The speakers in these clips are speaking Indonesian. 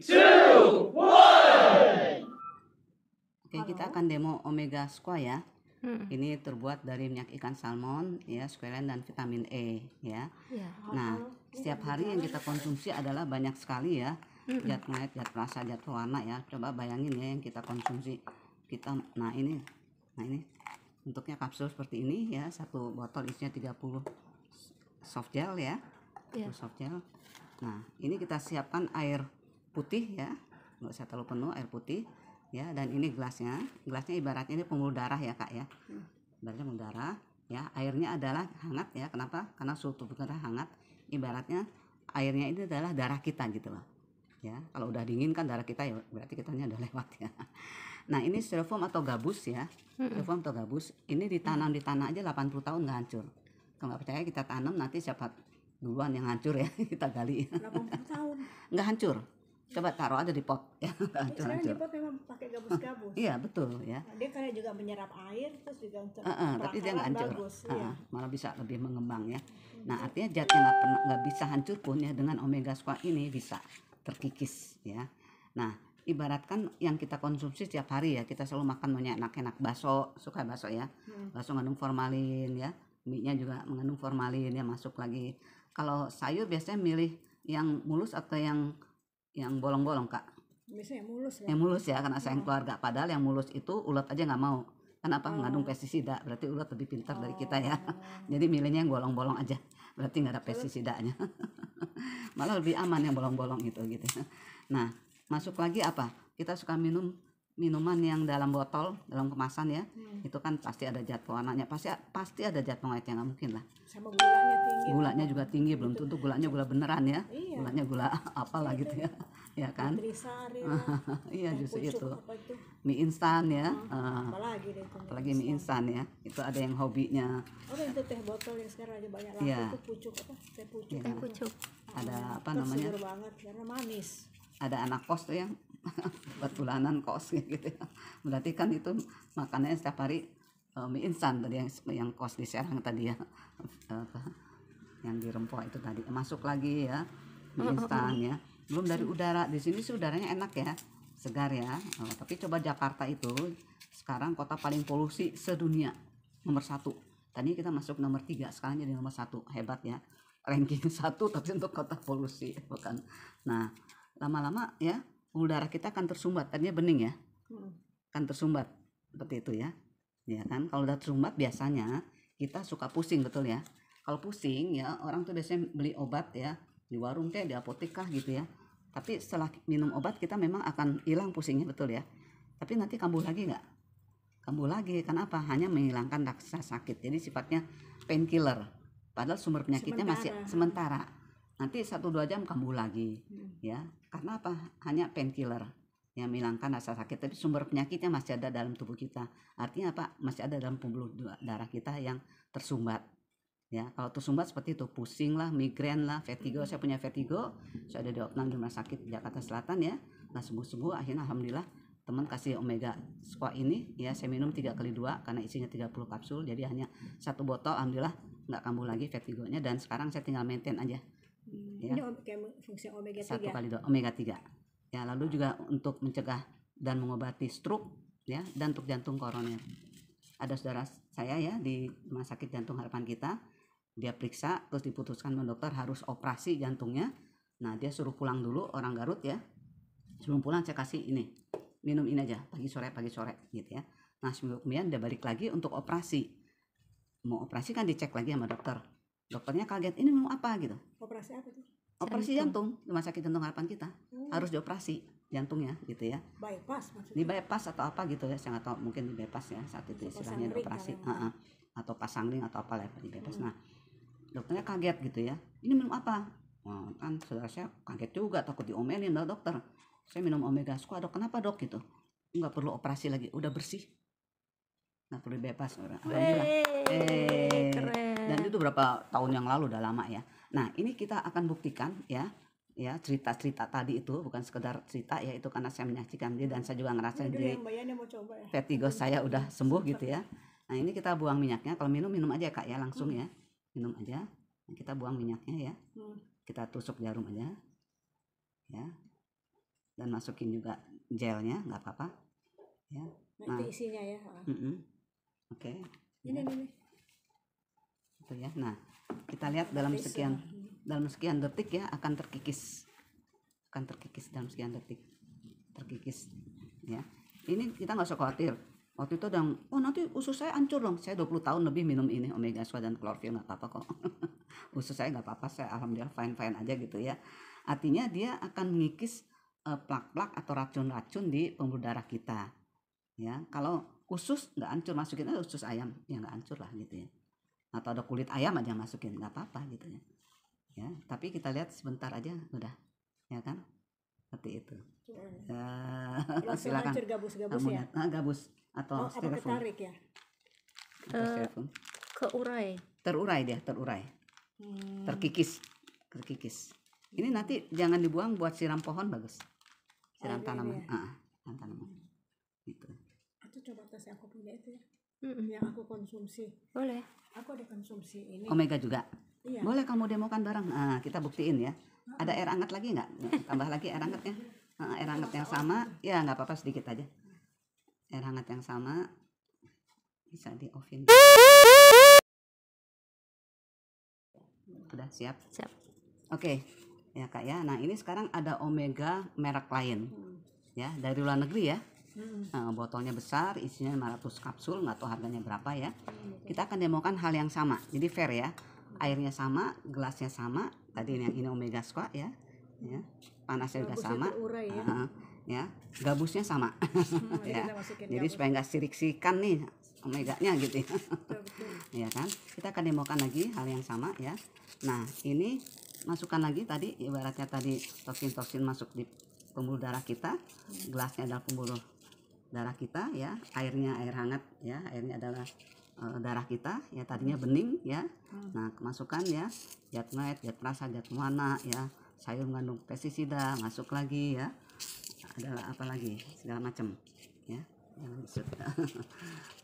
two, one. Oke, kita akan demo omega squa ya. Hmm. Ini terbuat dari minyak ikan salmon, ya, squalene dan vitamin E, ya. ya. Nah, setiap hari yang kita konsumsi adalah banyak sekali ya, hmm. zat zat rasa, zat warna ya. Coba bayangin ya yang kita konsumsi. Kita, nah ini, nah ini bentuknya kapsul seperti ini ya, satu botol isinya 30 soft gel ya, ya. soft gel. Nah, ini kita siapkan air putih ya nggak usah terlalu penuh air putih ya dan ini gelasnya gelasnya ibaratnya ini pembuluh darah ya kak ya ibaratnya pembuluh darah ya airnya adalah hangat ya kenapa karena suhu tubuh kita hangat ibaratnya airnya ini adalah darah kita gitu loh ya kalau udah dingin kan darah kita ya berarti kita udah lewat ya nah ini styrofoam atau gabus ya styrofoam atau gabus ini ditanam di tanah aja 80 tahun nggak hancur kalau nggak percaya kita tanam nanti siapa duluan yang hancur ya kita gali 80 tahun nggak hancur coba taruh aja di pot ya sekarang di pot memang pakai gabus-gabus iya betul ya nah, dia karena juga menyerap air terus juga untuk uh, uh, tapi dia nggak hancur bagus, uh, ya. malah bisa lebih mengembang ya nah artinya jadinya nggak pernah nggak bisa hancur pun ya dengan omega squat ini bisa terkikis ya nah ibaratkan yang kita konsumsi setiap hari ya kita selalu makan banyak enak-enak bakso suka bakso ya hmm. bakso mengandung formalin ya mie-nya juga mengandung formalin ya masuk lagi kalau sayur biasanya milih yang mulus atau yang yang bolong-bolong kak biasanya yang mulus ya yang mulus ya karena sayang oh. keluarga padahal yang mulus itu ulat aja nggak mau kenapa oh. mengandung pestisida berarti ulat lebih pintar oh. dari kita ya oh. jadi milihnya yang bolong-bolong aja berarti nggak ada pestisidanya malah lebih aman yang bolong-bolong itu gitu nah masuk lagi apa kita suka minum minuman yang dalam botol dalam kemasan ya hmm. itu kan pasti ada jadwal pewarnanya pasti pasti ada jadwal ngaitnya nggak mungkin lah sama gulanya tinggi gulanya juga tinggi belum tentu gulanya gula beneran ya iya. gulanya gula apalah iya, gitu ya ya kan iya justru itu. itu mie instan ya uh, apalagi, deh, apalagi mie instan ya itu ada yang hobinya oh itu teh botol yang sekarang aja banyak laku ya. itu pucuk apa teh pucuk, ya. teh pucuk. ada apa namanya banget karena manis ada anak kos tuh yang kebetulanan kos kosnya gitu ya. Berarti kan itu makannya setiap hari uh, mie instan tadi yang yang kos di Serang tadi ya. yang di Rempoh itu tadi masuk lagi ya mie instan ya. Belum dari udara. Di sini sih udaranya enak ya. Segar ya. Oh, tapi coba Jakarta itu sekarang kota paling polusi sedunia nomor satu tadi kita masuk nomor tiga sekarang jadi nomor satu hebat ya ranking satu tapi untuk kota polusi bukan nah lama-lama ya pembuluh darah kita akan tersumbat tadinya bening ya hmm. akan tersumbat seperti itu ya ya kan kalau udah tersumbat biasanya kita suka pusing betul ya kalau pusing ya orang tuh biasanya beli obat ya di warung kayak di apotek kah gitu ya tapi setelah minum obat kita memang akan hilang pusingnya betul ya tapi nanti kambuh lagi nggak kambuh lagi karena apa hanya menghilangkan rasa sakit jadi sifatnya painkiller padahal sumber penyakitnya sementara. masih sementara nanti satu dua jam kamu lagi hmm. ya karena apa hanya painkiller yang menghilangkan rasa sakit tapi sumber penyakitnya masih ada dalam tubuh kita artinya apa masih ada dalam pembuluh darah kita yang tersumbat ya kalau tersumbat seperti itu pusing lah migrain lah vertigo saya punya vertigo saya ada di opnam di rumah sakit Jakarta Selatan ya nah sembuh sembuh akhirnya alhamdulillah teman kasih omega squat ini ya saya minum tiga kali dua karena isinya 30 kapsul jadi hanya satu botol alhamdulillah nggak kambuh lagi vertigonya dan sekarang saya tinggal maintain aja ya. Ini fungsi omega 3. Satu kali dua, omega 3. Ya, lalu juga untuk mencegah dan mengobati stroke ya dan untuk jantung koroner. Ada saudara saya ya di Rumah Sakit Jantung Harapan kita, dia periksa terus diputuskan sama dokter harus operasi jantungnya. Nah, dia suruh pulang dulu orang Garut ya. Sebelum pulang saya kasih ini. Minum ini aja pagi sore pagi sore gitu ya. Nah, seminggu kemudian dia balik lagi untuk operasi. Mau operasi kan dicek lagi sama dokter. Dokternya kaget, ini mau apa gitu. Operasi apa tuh? operasi jantung. jantung rumah sakit jantung harapan kita hmm. harus dioperasi jantungnya gitu ya bypass maksudnya di bypass atau apa gitu ya saya nggak tahu mungkin di bypass ya saat itu istilahnya dioperasi uh -uh. atau pasang ring atau apa lah di bypass hmm. nah dokternya kaget gitu ya ini minum apa nah, kan saudara saya kaget juga takut diomelin dong dokter saya minum omega squad dok kenapa dok gitu nggak perlu operasi lagi udah bersih nggak perlu bypass orang Wey, Wey, dan itu berapa tahun yang lalu udah lama ya Nah, ini kita akan buktikan ya ya cerita-cerita tadi itu bukan sekedar cerita ya itu karena saya menyaksikan dia dan saya juga ngerasa dia ya. vertigo saya udah sembuh gitu ya nah ini kita buang minyaknya kalau minum minum aja kak ya langsung hmm. ya minum aja nah, kita buang minyaknya ya hmm. kita tusuk jarum aja ya dan masukin juga gelnya nggak apa-apa ya nah, Nanti isinya ya mm -mm. oke okay. ini, ya. ini. Itu ya nah kita lihat dalam sekian dalam sekian detik ya akan terkikis akan terkikis dalam sekian detik terkikis ya ini kita nggak usah khawatir waktu itu dong oh nanti usus saya hancur dong saya 20 tahun lebih minum ini omega squad dan klorofil nggak apa-apa kok usus saya nggak apa-apa saya alhamdulillah fine fine aja gitu ya artinya dia akan mengikis eh, plak-plak atau racun-racun di pembuluh darah kita ya kalau usus nggak hancur masukin aja usus ayam ya nggak hancur lah gitu ya atau ada kulit ayam aja masukin nggak apa-apa gitu ya ya tapi kita lihat sebentar aja udah ya kan seperti itu hmm. uh, silakan gabus-gabus ya nah, gabus atau oh, styrofoam ya atau uh, keurai terurai dia terurai hmm. terkikis terkikis ini nanti jangan dibuang buat siram pohon bagus siram oh, iya, tanaman ya? ah, ah tanaman gitu itu coba tas yang aku punya itu ya mm yang aku konsumsi. Boleh. Aku ada konsumsi ini. Omega juga. Iya. Boleh kamu demokan bareng. Nah, kita buktiin ya. uh Ada air hangat lagi nggak? Tambah lagi air hangatnya. Uh, ah, air hangat yang sama, ya nggak apa-apa sedikit aja. Air hangat yang sama bisa di oven. Udah siap? Siap. Oke. Okay. Ya, Kak ya. Nah, ini sekarang ada omega merek lain. Hmm. Ya, dari luar negeri ya hmm. uh, botolnya besar isinya 500 kapsul nggak tahu harganya berapa ya hmm, kita akan demokan hal yang sama jadi fair ya airnya sama gelasnya sama tadi yang ini omega squat ya ya panasnya juga sama terurai, ya. Uh, ya gabusnya sama hmm, ya jadi gabus. supaya nggak sirik-sirikan nih omeganya gitu ya ya kan kita akan demokan lagi hal yang sama ya nah ini masukkan lagi tadi ibaratnya tadi toksin-toksin masuk di pembuluh darah kita hmm. gelasnya adalah pembuluh darah kita ya airnya air hangat ya airnya adalah uh, darah kita ya tadinya bening ya hmm. nah kemasukan ya zat naik zat perasa zat warna ya sayur mengandung pestisida masuk lagi ya adalah apa lagi segala macam ya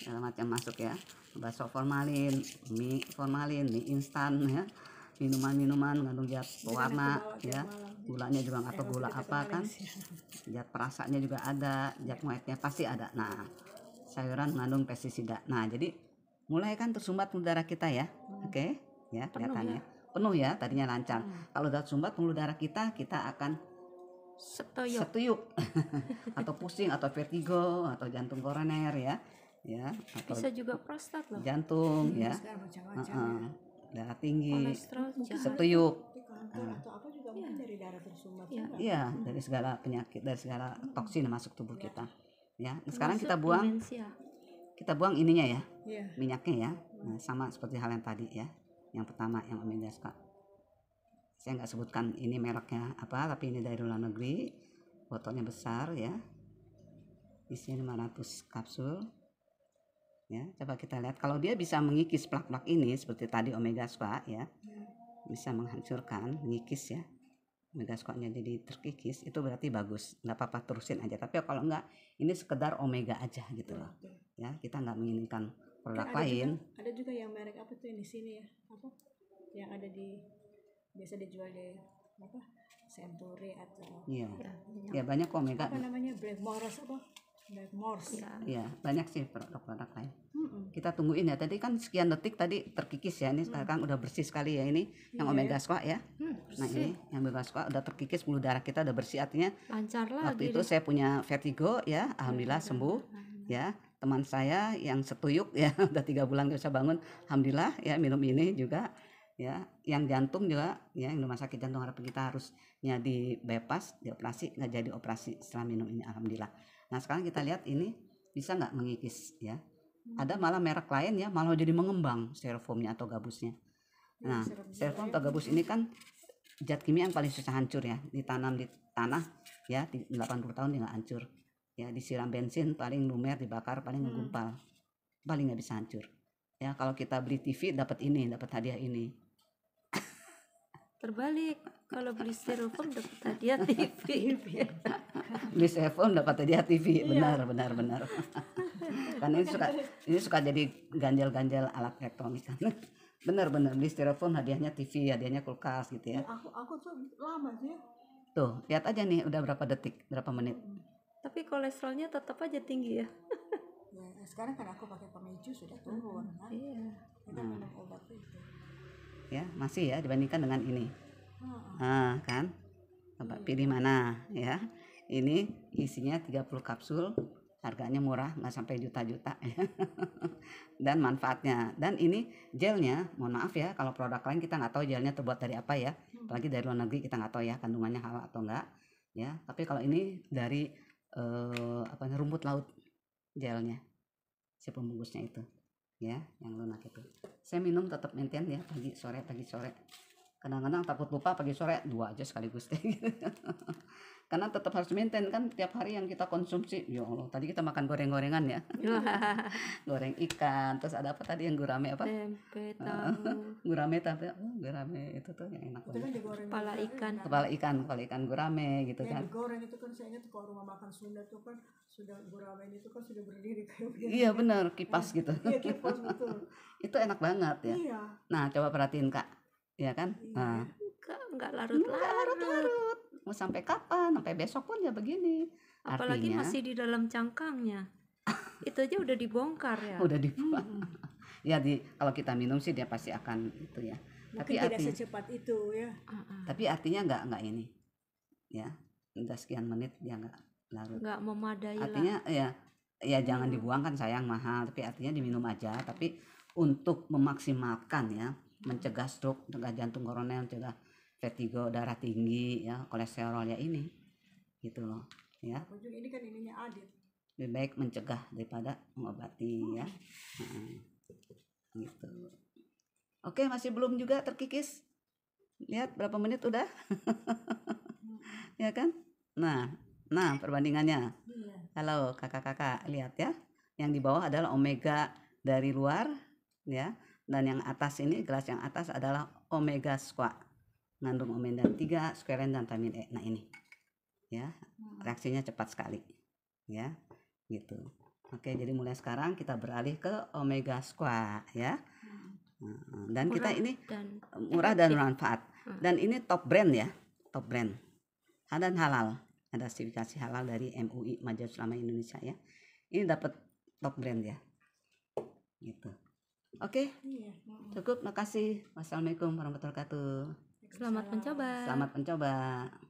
segala macam masuk ya baso formalin mie formalin mie instan ya minuman-minuman mengandung zat pewarna ya gulanya juga nggak eh, gula apa kan zat perasanya juga ada zat muetnya pasti ada nah sayuran mengandung pestisida nah jadi mulai kan tersumbat darah kita ya hmm. oke okay? ya kelihatannya ya. penuh ya tadinya lancar hmm. kalau zat sumbat pembuluh darah kita kita akan setuyuk, setuyuk. atau pusing atau vertigo atau jantung koroner ya ya atau bisa juga prostat loh jantung hmm, ya, uh darah tinggi setuyuk ya. Iya, dari segala penyakit, dari segala hmm. toksin yang masuk tubuh iya. kita. Ya, nah, sekarang kita buang kita buang ininya ya. Iya. Minyaknya ya. Hmm. Nah, sama seperti hal yang tadi ya. Yang pertama yang omega saya nggak sebutkan ini mereknya apa tapi ini dari luar negeri botolnya besar ya isinya 500 kapsul ya coba kita lihat kalau dia bisa mengikis plak-plak ini seperti tadi omega spa ya bisa menghancurkan mengikis ya megaskotnya jadi terkikis itu berarti bagus nggak apa-apa terusin aja tapi kalau nggak ini sekedar omega aja gitu loh ya kita nggak menginginkan produk ada lain juga, ada juga yang merek apa tuh yang di sini ya apa yang ada di biasa dijual di apa Century atau Iya, ya, ya banyak omega apa namanya Black Morris apa Morse. Ya, banyak sih produk-produk lain. Mm-hmm. Kita tungguin ya. Tadi kan sekian detik tadi terkikis ya. Ini mm. sekarang mm. udah bersih sekali ya ini yeah. yang iya. omega squat ya. Mm, nah ini yang omega squat udah terkikis bulu darah kita udah bersih artinya. Lancar lah. Waktu itu deh. saya punya vertigo ya, alhamdulillah iya. sembuh ya. Teman saya yang setuyuk ya udah tiga bulan gak bisa bangun, alhamdulillah ya minum ini juga ya. Yang jantung juga ya yang rumah sakit jantung harap kita harusnya di bypass, dioperasi nggak jadi operasi setelah minum ini alhamdulillah Nah sekarang kita lihat ini bisa nggak mengikis ya. Hmm. Ada malah merek lain ya malah jadi mengembang styrofoamnya atau gabusnya. Iya, nah styrofoam ya. atau gabus ini kan zat kimia yang paling susah hancur ya ditanam di tanah ya 80 tahun dia nggak hancur ya disiram bensin paling lumer dibakar paling hmm. menggumpal paling nggak bisa hancur ya kalau kita beli TV dapat ini dapat hadiah ini terbalik kalau beli styrofoam dapat hadiah TV beli styrofoam dapat hadiah TV iya. benar iya. benar benar karena ini suka ini suka jadi ganjal-ganjal alat elektronik kan benar benar beli styrofoam hadiahnya TV hadiahnya kulkas gitu ya aku aku tuh lama sih tuh lihat aja nih udah berapa detik berapa menit tapi kolesterolnya tetap aja tinggi ya, ya sekarang kan aku pakai pemicu sudah turun kan iya kita minum obat itu ya masih ya dibandingkan dengan ini nah, kan Bapak iya. pilih mana ya ini isinya 30 kapsul harganya murah nggak sampai juta-juta ya. dan manfaatnya dan ini gelnya mohon maaf ya kalau produk lain kita nggak tahu gelnya terbuat dari apa ya hmm. apalagi dari luar negeri kita nggak tahu ya kandungannya halal atau enggak ya tapi kalau ini dari eh, apa rumput laut gelnya si pembungkusnya itu ya yang lunak itu saya minum tetap maintain ya pagi sore pagi sore kadang-kadang takut lupa pagi sore dua aja sekaligus deh karena tetap harus maintain kan tiap hari yang kita konsumsi ya Allah tadi kita makan goreng-gorengan ya goreng ikan terus ada apa tadi yang gurame apa tempe ah, tahu gurame tapi oh, gurame itu tuh yang enak banget kepala ikan kan? kepala ikan kepala ikan gurame gitu yang kan goreng itu kan saya ingat kalau rumah makan Sunda tuh kan sudah gurame itu kan sudah berdiri kayak iya benar kipas iya, gitu iya kipas betul itu enak banget ya iya. nah coba perhatiin kak ya kan iya, nah. enggak enggak larut larut larut mau sampai kapan sampai besok pun ya begini apalagi Artinya, masih di dalam cangkangnya itu aja udah dibongkar ya udah dibuang hmm. ya di kalau kita minum sih dia pasti akan itu ya Mungkin tapi tidak artinya, secepat itu ya tapi artinya nggak nggak ini ya udah sekian menit dia nggak larut nggak memadai artinya lah. ya ya jangan iya. dibuang kan sayang mahal tapi artinya diminum aja tapi untuk memaksimalkan ya mencegah stroke, mencegah jantung koroner, mencegah vertigo, darah tinggi, ya, kolesterol ya ini. Gitu loh, ya. ini kan ininya adit. Lebih baik mencegah daripada mengobati hmm. ya. Hmm. Gitu. Oke, masih belum juga terkikis? Lihat berapa menit udah? ya kan? Nah, nah perbandingannya. Iya. Halo kakak-kakak, lihat ya. Yang di bawah adalah omega dari luar ya dan yang atas ini gelas yang atas adalah omega squat mengandung omega 3 squalene dan vitamin E nah ini ya hmm. reaksinya cepat sekali ya gitu oke jadi mulai sekarang kita beralih ke omega squat ya hmm. nah, dan murah kita ini dan murah dan bermanfaat hmm. dan ini top brand ya top brand dan halal ada sertifikasi halal dari MUI Majelis Ulama Indonesia ya ini dapat top brand ya gitu Oke, okay? Iya, cukup. Makasih. Wassalamualaikum warahmatullahi wabarakatuh. Selamat mencoba. Selamat mencoba.